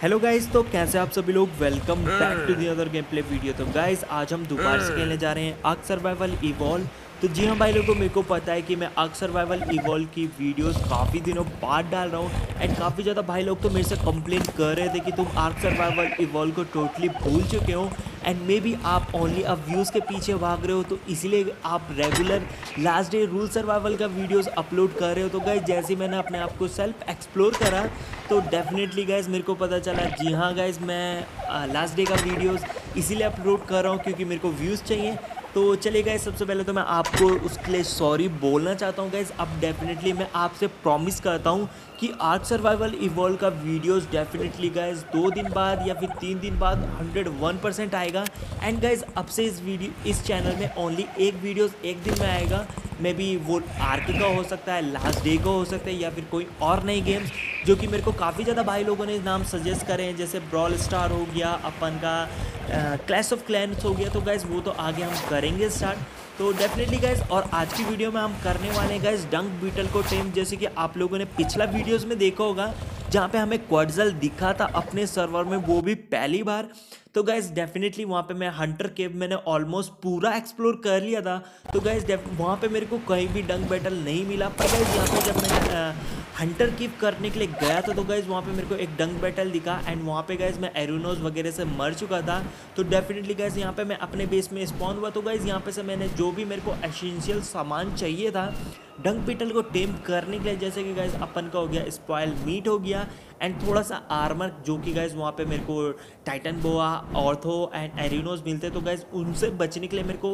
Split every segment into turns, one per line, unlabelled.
Hello guys तो कैसे आप सभी लोग welcome back to the other game play video तो गाइस आज हम दोबारा से mm. खेलने जा रहे हैं आग सर्वाइवल इवॉल्व तो जी हाँ भाई लोगों मेरे को पता है कि मैं आग सर्वाइवल इवॉल्व की वीडियोस काफ़ी दिनों बाद डाल रहा हूँ एंड काफ़ी ज़्यादा भाई लोग तो मेरे से कंप्लेन कर रहे थे कि तुम आग सर्वाइवल इवॉल्व को टोटली भूल चुके हो एंड मे बी आप ओनली अब व्यूज़ के पीछे भाग रहे हो तो इसीलिए आप regular last day rule survival का वीडियोस अपलोड कर रहे हो तो गए जैसे मैंने अपने आप को सेल्फ एक्सप्लोर करा तो डेफिनेटली गाइज मेरे को पता चला जी हाँ गाइज मैं लास्ट uh, डे का वीडियोस इसीलिए अपलोड कर रहा हूँ क्योंकि मेरे को व्यूज़ चाहिए तो चलिए गए सबसे पहले तो मैं आपको उसके लिए सॉरी बोलना चाहता हूँ गैस अब डेफिनेटली मैं आपसे प्रॉमिस करता हूँ कि आर्ट सर्वाइवल इवॉल्व का वीडियोस डेफिनेटली गाइज दो दिन बाद या फिर तीन दिन बाद 101 परसेंट आएगा एंड गाइज अब से इस वीडियो इस चैनल में ओनली एक वीडियोस एक दिन में आएगा मे बी वो आर्क का हो सकता है लास्ट डे का हो सकता है या फिर कोई और नई गेम्स जो कि मेरे को काफ़ी ज़्यादा भाई लोगों ने नाम सजेस्ट करे हैं जैसे ब्रॉल स्टार हो गया अपन का क्लैश ऑफ क्लैंस हो गया तो गैस वो तो आगे हम करेंगे स्टार्ट तो डेफिनेटली गाइज और आज की वीडियो में हम करने वाले गैस गाइज डंक बीटल को टेम जैसे कि आप लोगों ने पिछला वीडियोस में देखा होगा जहाँ पे हमें क्वाडजल दिखा था अपने सर्वर में वो भी पहली बार तो गाइज डेफिनेटली वहाँ पे मैं हंटर केव मैंने ऑलमोस्ट पूरा एक्सप्लोर कर लिया था तो गाइज वहाँ पे मेरे को कहीं भी डंक बैटल नहीं मिला पर गाइज यहाँ पे जब मैं हंटर कीप करने के लिए गया था तो गाइज़ वहाँ पे मेरे को एक डंग बैटल दिखा एंड वहाँ पे गाइज़ मैं एरोनोज वगैरह से मर चुका था तो डेफिनेटली गाइज़ यहाँ पे मैं अपने बेस में स्पॉन हुआ तो गाइज़ यहाँ पे से मैंने जो भी मेरे को एसेंशियल सामान चाहिए था डंग पीटल को टेम करने के लिए जैसे कि गाइज अपन का हो गया स्पॉयल मीट हो गया एंड थोड़ा सा आर्मर जो कि गाइज वहाँ पे मेरे को टाइटन बोआ ऑर्थो एंड एरिनोज मिलते तो गाइज उनसे बचने के लिए मेरे को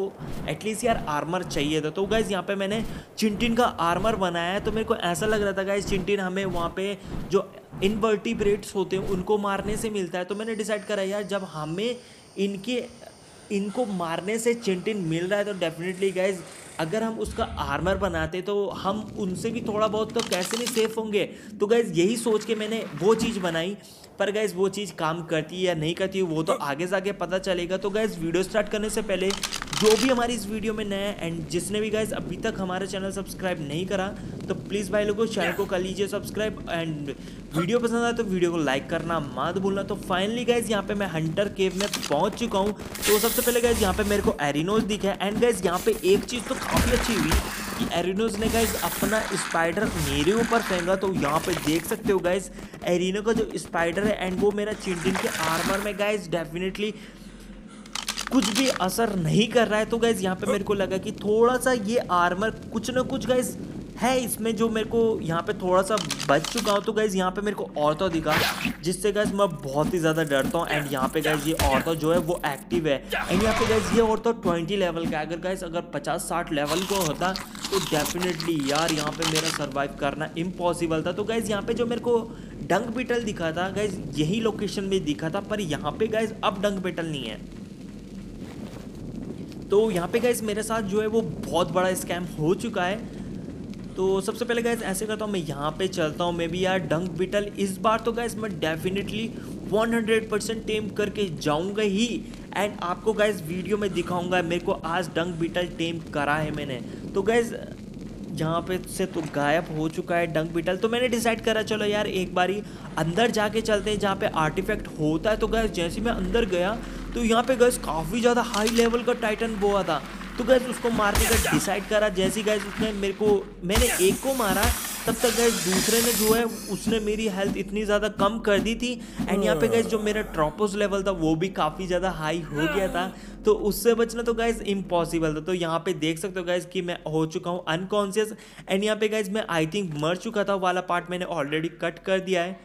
एटलीस्ट यार आर्मर चाहिए था तो गाइज यहाँ पे मैंने चिंटिन का आर्मर बनाया है तो मेरे को ऐसा लग रहा था गाइज चिंटिन हमें वहाँ पे जो इनवर्टिब्रेट्स होते हैं उनको मारने से मिलता है तो मैंने डिसाइड करा यार जब हमें इनके इनको मारने से चिंटिन मिल रहा है तो डेफिनेटली गाइज अगर हम उसका आर्मर बनाते तो हम उनसे भी थोड़ा बहुत तो कैसे नहीं सेफ होंगे तो गैस यही सोच के मैंने वो चीज़ बनाई पर गैस वो चीज़ काम करती है या नहीं करती है वो तो, तो आगे जाके पता चलेगा तो गैज़ वीडियो स्टार्ट करने से पहले जो भी हमारी इस वीडियो में नया है एंड जिसने भी गाइज अभी तक हमारा चैनल सब्सक्राइब नहीं करा तो प्लीज़ भाई लोगों चैनल को कर लीजिए सब्सक्राइब एंड वीडियो पसंद आए तो वीडियो को लाइक करना मत भूलना तो फाइनली गाइज यहाँ पे मैं हंटर केव में पहुँच चुका हूँ तो सबसे पहले गाइज यहाँ पे मेरे को एरिनोज दिखा एंड गाइज यहाँ पे एक चीज़ तो काफ़ी अच्छी हुई कि एरिनोज ने गाइज अपना स्पाइडर मेरे ऊपर फेंका तो यहाँ पे देख सकते हो गाइज एरिनो का जो स्पाइडर है एंड वो मेरा चिंटिन के आर्मर में गाइज डेफिनेटली कुछ भी असर नहीं कर रहा है तो गैज़ यहाँ पे मेरे को लगा कि थोड़ा सा ये आर्मर कुछ ना कुछ गैज़ है इसमें जो मेरे को यहाँ पे थोड़ा सा बच चुका हूँ तो गाइज़ यहाँ पे मेरे को औरतों दिखा जिससे गैस मैं बहुत ही ज़्यादा डरता हूँ एंड यहाँ पे गाइज ये औरतों जो है वो एक्टिव है एंड यहाँ पे गाइज ये औरतों ट्वेंटी लेवल का अगर गैस अगर पचास साठ लेवल को होता तो डेफिनेटली यार यहाँ पे मेरा सर्वाइव करना इम्पॉसिबल था तो गाइज यहाँ पे जो मेरे को डंग बीटल दिखा था गैस यही लोकेशन में दिखा था पर यहाँ पे गाइज अब डंग बीटल नहीं है तो यहाँ पे गैस मेरे साथ जो है वो बहुत बड़ा स्कैम हो चुका है तो सबसे पहले गैस ऐसे करता हूँ मैं यहाँ पे चलता हूँ मे भी यार डंक बिटल इस बार तो गैस मैं डेफिनेटली 100 परसेंट टेम करके जाऊँगा ही एंड आपको गैस वीडियो में दिखाऊँगा मेरे को आज डंक बिटल टेम करा है मैंने तो गैस जहाँ पे से तो गायब हो चुका है डंक बीटल तो मैंने डिसाइड करा चलो यार एक बारी अंदर जाके चलते हैं जहाँ पे आर्टिफैक्ट होता है तो गैस जैसे मैं अंदर गया तो यहाँ पे गैस काफ़ी ज़्यादा हाई लेवल का टाइटन बोआ था तो गैस उसको मारने का डिसाइड करा जैसी गैस उसने मेरे को मैंने एक को मारा तब तक गैस दूसरे ने जो है उसने मेरी हेल्थ इतनी ज़्यादा कम कर दी थी एंड यहाँ पे गैस जो मेरा ट्रॉपोस लेवल था वो भी काफ़ी ज़्यादा हाई हो गया था तो उससे बचना तो गैस इम्पॉसिबल था तो यहाँ पे देख सकते हो गैस कि मैं हो चुका हूँ अनकॉन्सियस एंड यहाँ पे गैस मैं आई थिंक मर चुका था वाला पार्ट मैंने ऑलरेडी कट कर दिया है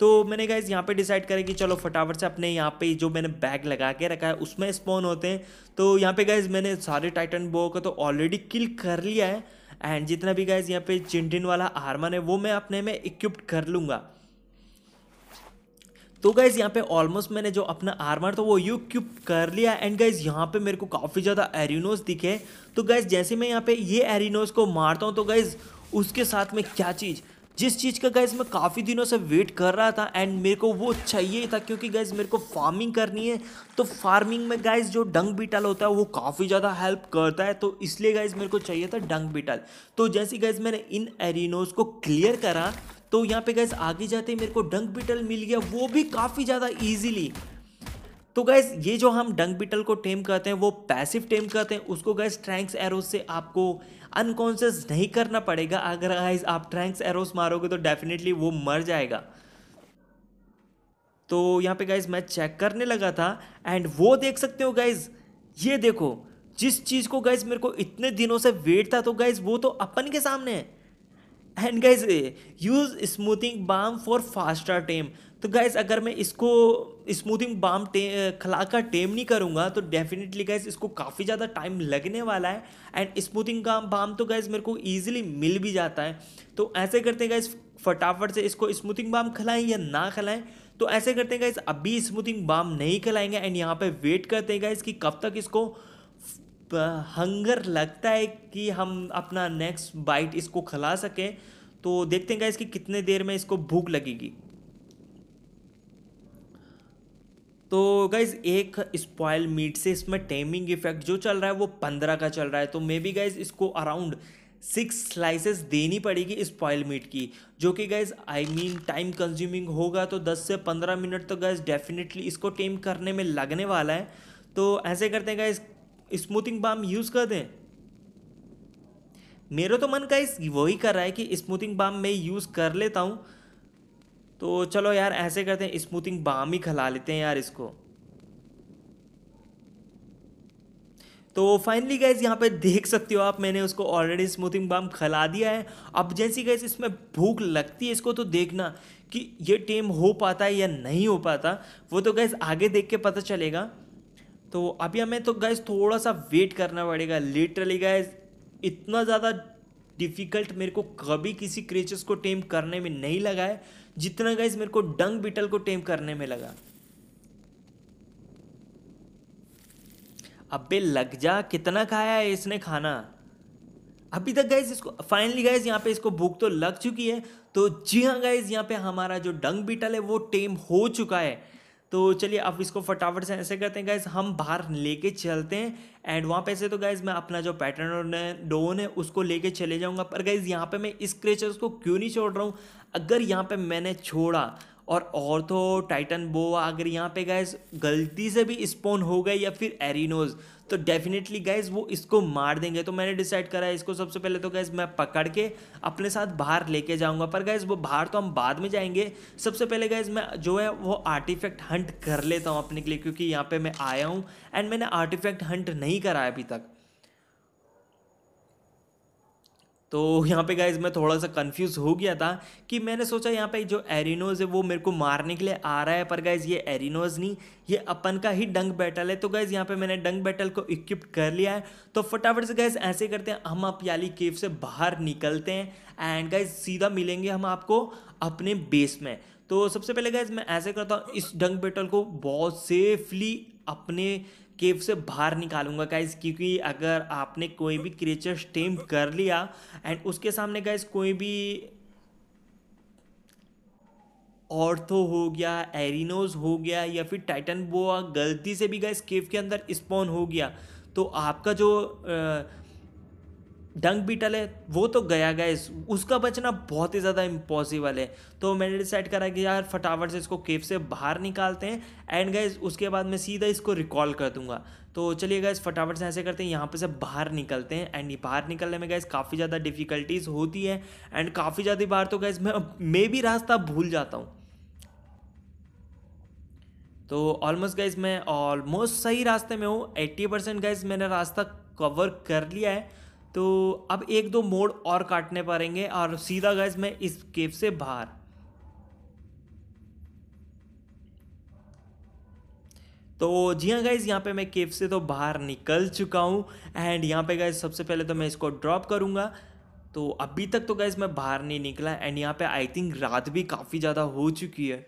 तो मैंने गाइज यहाँ पे डिसाइड करा कि चलो फटाफट से अपने यहाँ पे जो मैंने बैग लगा के रखा है उसमें स्पॉन होते हैं तो यहाँ पे गाइज मैंने सारे टाइटन बो का तो ऑलरेडी किल कर लिया है एंड जितना भी गाइज यहाँ पे चिंटिन वाला हारमन है वो मैं अपने में इक्विप्ड कर लूंगा तो गाइज़ यहाँ पे ऑलमोस्ट मैंने जो अपना आर्मर था वो यू क्यूब कर लिया एंड गाइज़ यहाँ पे मेरे को काफ़ी ज़्यादा एरिनोस दिखे तो गाइज़ जैसे मैं यहाँ पे ये एरिनोस को मारता हूँ तो गाइज़ उसके साथ में क्या चीज़ जिस चीज़ का गैस मैं काफ़ी दिनों से वेट कर रहा था एंड मेरे को वो चाहिए था क्योंकि गैस मेरे को फार्मिंग करनी है तो फार्मिंग में गैस जो डंग बीटल होता है वो काफ़ी ज़्यादा हेल्प करता है तो इसलिए गैस मेरे को चाहिए था डंग बीटल तो जैसे गैस मैंने इन एरिनोज को क्लियर करा तो यहाँ पे गैस आगे जाते मेरे को डंग बीटल मिल गया वो भी काफ़ी ज़्यादा ईजिली तो गैस ये जो हम डंग बीटल को टेम करते हैं वो पैसिव टेम करते हैं उसको गैस ट्रैंक्स एरो से आपको अनकॉन्शियस नहीं करना पड़ेगा अगर गाइज आप ट्रैंक्स एरोस मारोगे तो डेफिनेटली वो मर जाएगा तो यहाँ पे गाइज मैं चेक करने लगा था एंड वो देख सकते हो गाइज ये देखो जिस चीज़ को गाइज मेरे को इतने दिनों से वेट था तो गाइज वो तो अपन के सामने है and guys use smoothing balm for faster tame तो गैस अगर मैं इसको स्मूथिंग बाम टे खला का टेम नहीं करूँगा तो डेफिनेटली गैस इसको काफ़ी ज़्यादा टाइम लगने वाला है एंड स्मूथिंग का बाम तो गैस मेरे को ईजिली मिल भी जाता है तो ऐसे करते हैं गैस फटाफट से इसको स्मूथिंग बाम खिलाएं या ना खिलाएँ तो ऐसे करते हैं गैस अभी स्मूथिंग बाम नहीं खिलाएंगे एंड यहाँ पर वेट करते हैं गैस कि कब तक इसको हंगर लगता है कि हम अपना नेक्स्ट बाइट इसको खिला सकें तो देखते हैं गैस कि कितने देर में इसको भूख लगेगी तो गाइज एक स्पॉयल मीट से इसमें टेमिंग इफेक्ट जो चल रहा है वो पंद्रह का चल रहा है तो मे बी गाइज इसको अराउंड सिक्स स्लाइसेस देनी पड़ेगी स्पॉयल मीट की जो कि guys I mean time consuming होगा तो दस से पंद्रह मिनट तो गैस डेफिनेटली इसको टेम करने में लगने वाला है तो ऐसे करते हैं गैस स्मूथिंग बाम यूज़ कर दें मेरा तो मन का इस वही कर रहा है कि स्मूथिंग बाम मैं यूज़ कर लेता हूँ तो चलो यार ऐसे करते हैं स्मूथिंग बाम ही खिला लेते हैं यार इसको तो फाइनली गैस यहाँ पे देख सकते हो आप मैंने उसको ऑलरेडी स्मूथिंग बाम खिला दिया है अब जैसी गैस इसमें भूख लगती है इसको तो देखना कि ये टेम हो पाता है या नहीं हो पाता वो तो गैस आगे देख के पता चलेगा तो अभी हमें तो गैस थोड़ा सा वेट करना पड़ेगा लिटरली गैस इतना ज़्यादा डिफ़िकल्ट मेरे को कभी किसी क्रेचर्स को टेम करने में नहीं लगा है जितना गाइज मेरे को डंग बीटल को टेम करने में लगा अबे लग जा कितना खाया है इसने खाना अभी तक गाइज इसको फाइनली गाइज यहाँ पे इसको भूख तो लग चुकी है तो जी हाँ गाइज यहाँ पे हमारा जो डंग बीटल है वो टेम हो चुका है तो चलिए अब इसको फटाफट से ऐसे करते हैं गाइज हम बाहर लेके चलते हैं एंड वहाँ पे से तो गाइज मैं अपना जो पैटर्न डोन है उसको लेके चले जाऊँगा पर गाइज यहाँ पे मैं स्क्रेचर्स को क्यों नहीं छोड़ रहा हूँ अगर यहाँ पे मैंने छोड़ा और ऑर्थो टाइटन बोआ अगर यहाँ पे गैस गलती से भी स्पोन हो गए या फिर एरिनोज तो डेफिनेटली गैस वो इसको मार देंगे तो मैंने डिसाइड करा है इसको सबसे पहले तो गैस मैं पकड़ के अपने साथ बाहर लेके जाऊंगा पर गैस वो बाहर तो हम बाद में जाएंगे सबसे पहले गैस मैं जो है वो आर्टिफैक्ट हंट कर लेता हूँ अपने के लिए क्योंकि यहाँ पे मैं आया हूँ एंड मैंने आर्टिफैक्ट हंट नहीं करा है अभी तक तो यहाँ पे गाइज मैं थोड़ा सा कंफ्यूज हो गया था कि मैंने सोचा यहाँ पे जो एरिनोज है वो मेरे को मारने के लिए आ रहा है पर गाइज ये एरिनोज नहीं ये अपन का ही डंग बैटल है तो गाइज यहाँ पे मैंने डंग बैटल को इक्विप कर लिया है तो फटाफट से गाइज ऐसे करते हैं हम आप याली केव से बाहर निकलते हैं एंड गाइज सीधा मिलेंगे हम आपको अपने बेस में तो सबसे पहले गाइज मैं ऐसे करता हूँ इस डंग बैटल को बहुत सेफली अपने केव से बाहर निकालूंगा गाइज क्योंकि अगर आपने कोई भी क्रिएचर स्टेम कर लिया एंड उसके सामने गाइज कोई भी ऑर्थो हो गया एरिनोज हो गया या फिर टाइटन बोआ गलती से भी गाइज केव के अंदर स्पॉन हो गया तो आपका जो आ, डंग बीटल है वो तो गया गया उसका बचना बहुत ही ज़्यादा इम्पॉसिबल है तो मैंने डिसाइड करा कि यार फटाफट से इसको केव से बाहर निकालते हैं एंड गए उसके बाद मैं सीधा इसको रिकॉल कर दूंगा तो चलिए गए फटाफट से ऐसे करते हैं यहाँ पे से बाहर निकलते हैं एंड बाहर निकलने में गए काफ़ी ज़्यादा डिफ़िकल्टीज होती है एंड काफ़ी ज़्यादा बार तो गए मैं मैं भी रास्ता भूल जाता हूँ तो ऑलमोस्ट गाइज मैं ऑलमोस्ट सही रास्ते में हूँ एट्टी परसेंट गाइज मैंने रास्ता कवर कर लिया है तो अब एक दो मोड़ और काटने पड़ेंगे और सीधा गैस मैं इस केव से बाहर तो जी हाँ गाइज़ यहाँ पे मैं केव से तो बाहर निकल चुका हूँ एंड यहाँ पे गाइज सबसे पहले तो मैं इसको ड्रॉप करूँगा तो अभी तक तो गाइज मैं बाहर नहीं निकला एंड यहाँ पे आई थिंक रात भी काफ़ी ज़्यादा हो चुकी है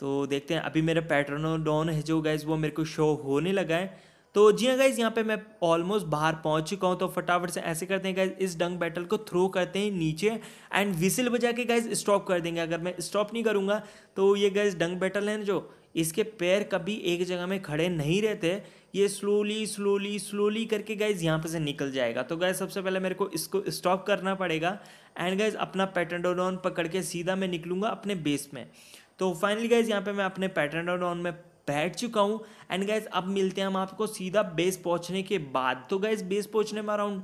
तो देखते हैं अभी मेरे पैटर्न डॉन है जो गाइज वो मेरे को शो होने लगा है तो जी हाँ गाइज यहाँ पे मैं ऑलमोस्ट बाहर पहुँच चुका हूँ तो फटाफट से ऐसे करते हैं गाइज इस डंग बैटल को थ्रो करते हैं नीचे एंड विसिल बजा के गाइज स्टॉप कर देंगे अगर मैं स्टॉप नहीं करूँगा तो ये गाइज डंग बैटल है जो इसके पैर कभी एक जगह में खड़े नहीं रहते ये स्लोली स्लोली स्लोली करके गाइज यहाँ पे से निकल जाएगा तो गाइज सबसे पहले मेरे को इसको स्टॉप करना पड़ेगा एंड गाइज अपना पैटर्नडोडॉन पकड़ के सीधा मैं निकलूँगा अपने बेस में तो फाइनली गाइज यहाँ पे मैं अपने पैटर्न पैटर्नडोडॉन में बैठ चुका हूँ एंड गैस अब मिलते हैं हम आपको सीधा बेस पहुँचने के बाद तो गैस बेस पहुँचने में अराउंड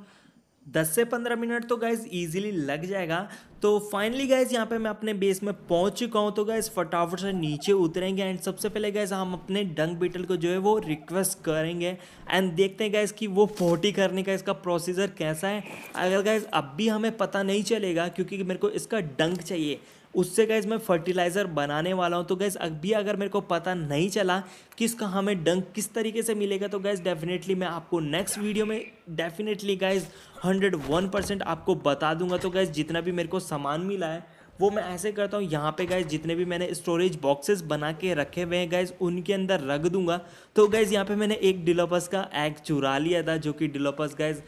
दस से पंद्रह मिनट तो गैस इजीली लग जाएगा तो फाइनली गैस यहाँ पे मैं अपने बेस में पहुँच चुका हूँ तो गैस फटाफट से नीचे उतरेंगे एंड सबसे पहले गैस हम अपने डंग बीटल को जो है वो रिक्वेस्ट करेंगे एंड देखते हैं गैस कि वो फोर्टी करने का इसका प्रोसीजर कैसा है अगर गैस अब भी हमें पता नहीं चलेगा क्योंकि मेरे को इसका डंक चाहिए उससे गैस मैं फर्टिलाइज़र बनाने वाला हूँ तो गैस अभी अगर मेरे को पता नहीं चला कि इसका हमें डंक किस तरीके से मिलेगा तो गैस डेफिनेटली मैं आपको नेक्स्ट वीडियो में definitely guys hundred one percent आपको बता दूंगा तो गैस जितना भी मेरे को सामान मिला है वो मैं ऐसे करता हूँ यहाँ पे गैस जितने भी मैंने स्टोरेज बॉक्सेस बना के रखे हुए हैं गैस उनके अंदर रख दूंगा तो गैस यहाँ पे मैंने एक डिलोपस का एग चुरा लिया था जो कि डिलोपस गैस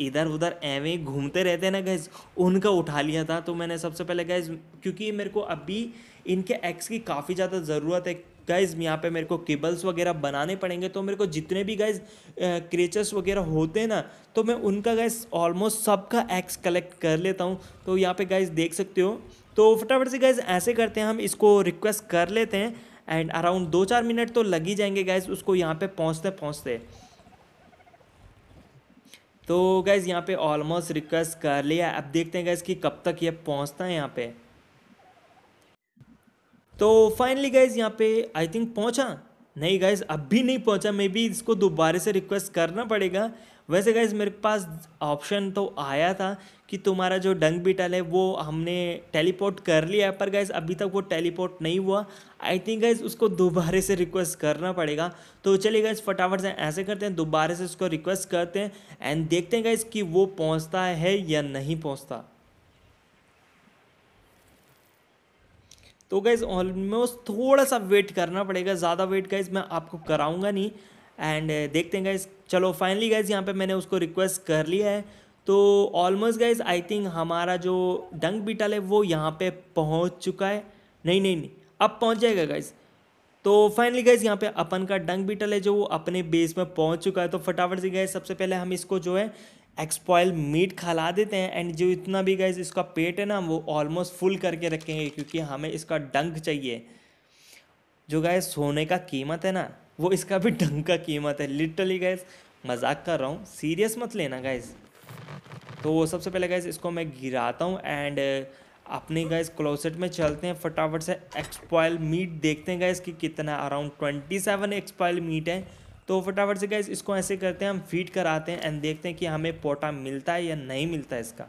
इधर उधर एवें घूमते रहते हैं ना गैस उनका उठा लिया था तो मैंने सबसे पहले गैस क्योंकि मेरे को अभी इनके एक्स की काफ़ी ज़्यादा ज़रूरत है गाइज यहाँ पे मेरे को केबल्स वगैरह बनाने पड़ेंगे तो मेरे को जितने भी गाइज क्रेचर्स वगैरह होते हैं ना तो मैं उनका गाइज ऑलमोस्ट सबका एक्स कलेक्ट कर लेता हूँ तो यहाँ पे गाइज देख सकते हो तो फटाफट से गाइज ऐसे करते हैं हम इसको रिक्वेस्ट कर लेते हैं एंड अराउंड दो चार मिनट तो लग ही जाएंगे गाइज उसको यहाँ पर पहुँचते पहुँचते तो गैज़ यहाँ पे ऑलमोस्ट रिक्वेस्ट कर लिया अब देखते हैं गैस कि कब तक ये पहुँचता है यहाँ पे तो फाइनली गैज़ यहाँ पे आई थिंक पहुँचा नहीं गाइज अब भी नहीं पहुंचा मे बी इसको दोबारा से रिक्वेस्ट करना पड़ेगा वैसे गाइज मेरे पास ऑप्शन तो आया था कि तुम्हारा जो डंग बीटल है वो हमने टेलीपोर्ट कर लिया है पर गाइज अभी तक वो टेलीपोर्ट नहीं हुआ आई थिंक गाइज उसको दोबारा से रिक्वेस्ट करना पड़ेगा तो चलिए गाइज फटाफट से ऐसे करते हैं दोबारा से उसको रिक्वेस्ट करते हैं एंड देखते हैं गाइज कि वो पहुँचता है या नहीं पहुँचता तो गाइज़ ऑलमोस्ट थोड़ा सा वेट करना पड़ेगा ज़्यादा वेट गाइज़ मैं आपको कराऊंगा नहीं एंड uh, देखते हैं गाइज़ चलो फाइनली गाइज़ यहाँ पे मैंने उसको रिक्वेस्ट कर लिया है तो ऑलमोस्ट गाइज़ आई थिंक हमारा जो डंग बीटल है वो यहाँ पे पहुँच चुका है नहीं नहीं नहीं अब पहुँच जाएगा गाइज़ तो फाइनली गाइज यहाँ पे अपन का डंग बीटल है जो वो अपने बेस में पहुँच चुका है तो फटाफट से गए सबसे पहले हम इसको जो है एक्सपॉयल मीट खिला देते हैं एंड जो इतना भी गैस इसका पेट है ना वो ऑलमोस्ट फुल करके रखेंगे क्योंकि हमें इसका डंक चाहिए जो गैस सोने का कीमत है ना वो इसका भी डंक का कीमत है लिटरली गैस मजाक कर रहा हूँ सीरियस मत लेना गैस तो वो सबसे पहले गैस इसको मैं गिराता हूँ एंड uh, अपने गैस क्लोसेट में चलते हैं फटाफट से एक्सपॉयल मीट देखते हैं गैस कि कितना around twenty seven spoil meat है तो फटाफट से गैस इसको ऐसे करते हैं हम फीड कराते हैं एंड देखते हैं कि हमें पोटा मिलता है या नहीं मिलता है इसका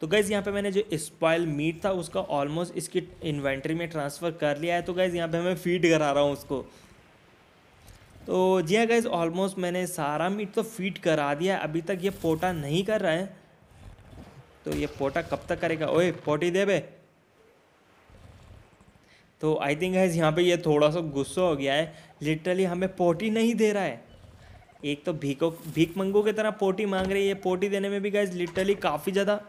तो गैज़ यहाँ पे मैंने जो स्पॉयल मीट था उसका ऑलमोस्ट इसकी इन्वेंट्री में ट्रांसफ़र कर लिया है तो गैज़ यहाँ पे मैं फीड करा रहा हूँ उसको तो जी हाँ गैज़ ऑलमोस्ट मैंने सारा मीट तो फीड करा दिया अभी तक ये पोटा नहीं कर रहा है तो ये पोटा कब तक करेगा ओए पोटी दे बे तो आई थिंक गैस यहाँ पे ये थोड़ा सा गुस्सा हो गया है लिटरली हमें पोटी नहीं दे रहा है एक तो भीखो भीख मंगो की तरह पोटी मांग रही है पोटी देने में भी गैस लिटरली काफ़ी ज़्यादा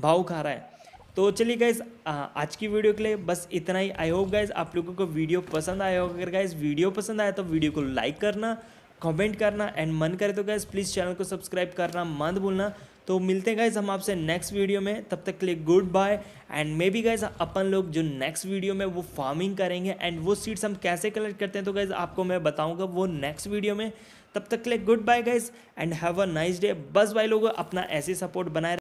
भाव खा रहा है तो चलिए गैस आज की वीडियो के लिए बस इतना ही आई होप गाइज आप लोगों को वीडियो पसंद आया होगा अगर गाइज वीडियो पसंद आया तो वीडियो को लाइक करना कमेंट करना एंड मन करे तो गैस प्लीज़ चैनल को सब्सक्राइब करना मत भूलना तो मिलते हैं गाइज हम आपसे नेक्स्ट वीडियो में तब तक के लिए good bye and may be guys अपन लोग जो नेक्स्ट वीडियो में वो फार्मिंग करेंगे एंड वो सीड्स हम कैसे कलेक्ट करते हैं तो गाइज आपको मैं बताऊंगा वो नेक्स्ट वीडियो में तब तक के लिए good bye guys and have a nice day बस बाय लोग अपना ऐसी सपोर्ट बनाए